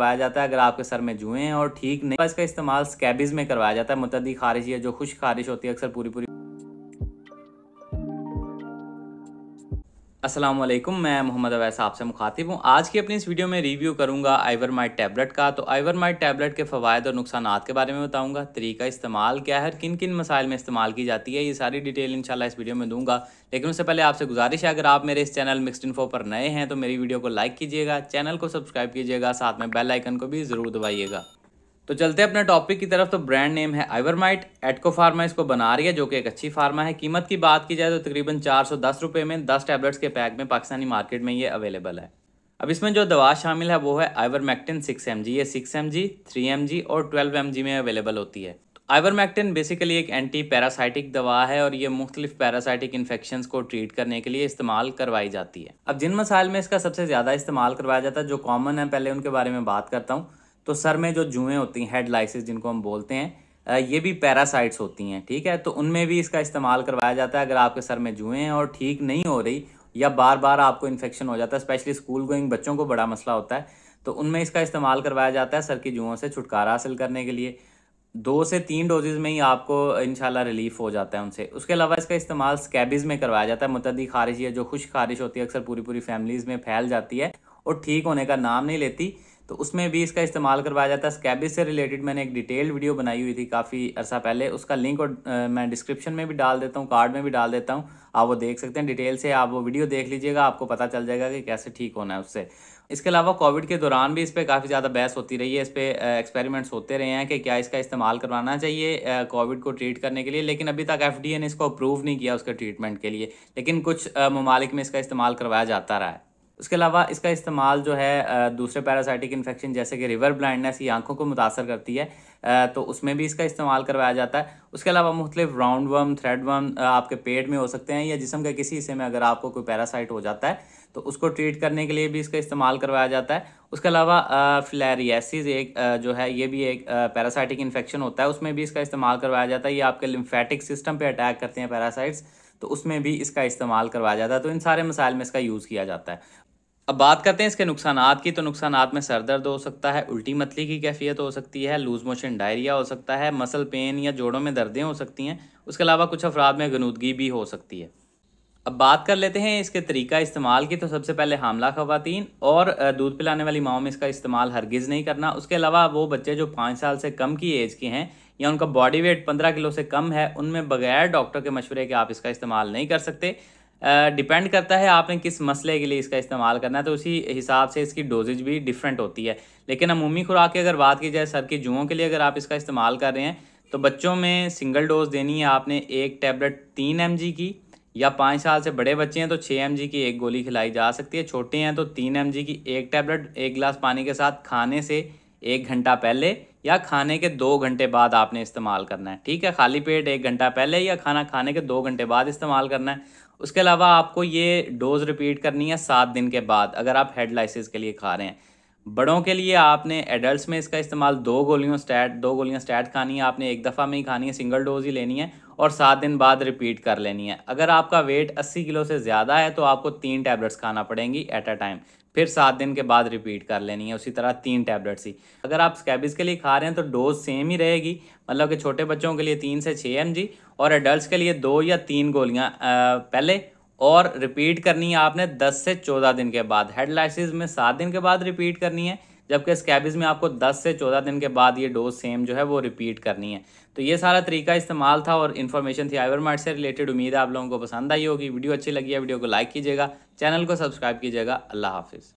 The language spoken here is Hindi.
करवाया जाता है अगर आपके सर में जुए हैं और ठीक नहीं इसका इस्तेमाल स्कैबिज़ में करवाया जाता है मुतदी खारिश या जो खुश खारिश होती है अक्सर पूरी पूरी असलम मैं मोहम्मद अवैस आपसे मुखातिब हूँ आज की अपनी इस वीडियो में रिव्यू करूँगा आइवर माइट टैबलेट का तो आइवर माइट टैबलेट के फ़वाद और नुकसान के बारे में बताऊँगा तरीका इस्तेमाल क्या है किन किन मसाइल में इस्तेमाल की जाती है ये सारी डिटेल इंशाल्लाह इस वीडियो में दूंगा लेकिन उससे पहले आपसे गुजारिश है अगर आप मेरे इस चैनल मिक्सड इन्फो पर नए हैं तो मेरी वीडियो को लाइक कीजिएगा चैनल को सब्सक्राइब कीजिएगा साथ में बेल आइकन को भी ज़रूर दबाइएगा तो चलते हैं अपने टॉपिक की तरफ तो ब्रांड नेम है आइवरमाइट एटको फार्मा इसको बना रही है जो कि एक अच्छी फार्मा है कीमत की बात की जाए तो तकरीबन चार सौ दस रुपये में दस टैबलेट्स के पैक में पाकिस्तानी मार्केट में ये अवेलेबल है अब इसमें जो दवा शामिल है वो है आइवरमैक्टिन सिक्स एम जी ये six M G three M G और ट्वेल्व एम जी में अवेलेबल होती है आइवरमैक्टिन बेसिकली एक एंटी पैरासाइटिक दवा है और ये मुख्तलिफ पैरासाइटिक इन्फेक्शन को ट्रीट करने के लिए इस्तेमाल करवाई जाती है अब जिन मसाइल में इसका सबसे ज़्यादा इस्तेमाल करवाया जाता है जो कॉमन है पहले उनके बारे में बात करता हूँ तो सर में जो जुएँ होती हैं हेड लाइसिस जिनको हम बोलते हैं ये भी पैरासाइट्स होती हैं ठीक है तो उनमें भी इसका इस्तेमाल करवाया जाता है अगर आपके सर में जुएँ हैं और ठीक नहीं हो रही या बार बार आपको इन्फेक्शन हो जाता है स्पेशली स्कूल गोइंग बच्चों को बड़ा मसला होता है तो उनमें इसका इस्तेमाल करवाया जाता है सर की जुओं से छुटकारा हासिल करने के लिए दो से तीन डोजेज़ में ही आपको इनशाला रिलीफ हो जाता है उनसे उसके अलावा इसका इस्तेमाल स्कैबिज़ में करवाया जाता है मुतदी खारिश या जो खुश खारिश होती है अक्सर पूरी पूरी फैमिलीज़ में फैल जाती है और ठीक होने का नाम नहीं लेती तो उसमें भी इसका इस्तेमाल करवाया जाता है स्कैबिस से रिलेटेड मैंने एक डिटेल्ड वीडियो बनाई हुई थी काफ़ी अर्सा पहले उसका लिंक और मैं डिस्क्रिप्शन में भी डाल देता हूँ कार्ड में भी डाल देता हूँ आप वो देख सकते हैं डिटेल से आप वो वीडियो देख लीजिएगा आपको पता चल जाएगा कि कैसे ठीक होना है उससे इसके अलावा कोविड के दौरान भी इस पर काफ़ी ज़्यादा बहस होती रही है इस पर एक्सपेरिमेंट्स होते रहे हैं कि क्या इसका इस्तेमाल करवाना चाहिए कोविड को ट्रीट करने के लिए लेकिन अभी तक एफ ने इसको अप्रूव नहीं किया उसके ट्रीटमेंट के लिए लेकिन कुछ ममालिक में इसका इस्तेमाल करवाया जाता रहा है उसके अलावा इसका इस्तेमाल जो है दूसरे पैरासाइटिक इन्फेक्शन जैसे कि रिवर ब्लाइंडनेस ये आंखों को मुतासर करती है तो उसमें भी इसका इस्तेमाल करवाया जाता है उसके अलावा मुख्तलिफ राउंड वर्म थ्रेड वर्म आपके पेट में हो सकते हैं या जिसम के किसी हिस्से में अगर आपको कोई पैरासाइट हो जाता है तो उसको ट्रीट करने के लिए भी इसका इस्तेमाल करवाया जाता है उसके अलावा फ्लैरियासिस एक जो है ये भी एक पैरासाइटिक इन्फेक्शन होता है उसमें भी इसका इस्तेमाल करवाया जाता है ये आपके लिम्फेटिक सिस्टम पे अटैक करते हैं पैरासाइट्स तो उसमें भी इसका इस्तेमाल करवाया जाता है तो इन सारे मसाइल में इसका यूज़ किया जाता है अब बात करते हैं इसके नुकसान की तो नुकसान में सर दर्द हो सकता है उल्टी मतली की कैफियत हो सकती है लूज मोशन डायरिया हो सकता है मसल पेन या जोड़ों में दर्दें हो सकती हैं उसके अलावा कुछ अफराद में गनूदगी भी हो सकती है अब बात कर लेते हैं इसके तरीका इस्तेमाल की तो सबसे पहले हामला खवतिन और दूध पिलाने वाली माओ में इसका इस्तेमाल हरगिज़ नहीं करना उसके अलावा वो बच्चे जो पाँच साल से कम की एज के हैं या उनका बॉडी वेट पंद्रह किलो से कम है उनमें बगैर डॉक्टर के मशवरे के आप इसका इस्तेमाल नहीं कर सकते डिपेंड करता है आपने किस मसले के लिए इसका इस्तेमाल करना है तो उसी हिसाब से इसकी डोजेज भी डिफरेंट होती है लेकिन अमूमी खुराक की अगर बात की जाए सर के जुओं के लिए अगर आप इसका इस्तेमाल कर रहे हैं तो बच्चों में सिंगल डोज देनी है आपने एक टैबलेट तीन एम की या पाँच साल से बड़े बच्चे हैं तो छः एम की एक गोली खिलाई जा सकती है छोटे हैं तो तीन एम की एक टैबलेट एक गिलास पानी के साथ खाने से एक घंटा पहले या खाने के दो घंटे बाद आपने इस्तेमाल करना है ठीक है खाली पेट एक घंटा पहले या खाना खाने के दो घंटे बाद इस्तेमाल करना है उसके अलावा आपको ये डोज़ रिपीट करनी है सात दिन के बाद अगर आप हेड लाइसिस के लिए खा रहे हैं बड़ों के लिए आपने एडल्ट में इसका इस्तेमाल दो गोलियों स्टैट दो गोलियां स्टैट खानी है आपने एक दफ़ा में ही खानी है सिंगल डोज ही लेनी है और सात दिन बाद रिपीट कर लेनी है अगर आपका वेट अस्सी किलो से ज़्यादा है तो आपको तीन टैबलेट्स खाना पड़ेंगी एट अ टाइम फिर सात दिन के बाद रिपीट कर लेनी है उसी तरह तीन टैबलेट्स ही अगर आप स्कैबिस के लिए खा रहे हैं तो डोज सेम ही रहेगी मतलब कि छोटे बच्चों के लिए तीन से छः एम और एडल्ट के लिए दो या तीन गोलियाँ पहले और रिपीट करनी है आपने 10 से 14 दिन के बाद हेड लाइसिस में सात दिन के बाद रिपीट करनी है जबकि स्कैबिज में आपको 10 से 14 दिन के बाद ये डोज सेम जो है वो रिपीट करनी है तो ये सारा तरीका इस्तेमाल था और इन्फॉर्मेशन थी मार्ट से रिलेटेड उम्मीद है आप लोगों को पसंद आई होगी वीडियो अच्छी लगी है वीडियो को लाइक कीजिएगा चैनल को सब्सक्राइब कीजिएगा अल्लाह हाफिज़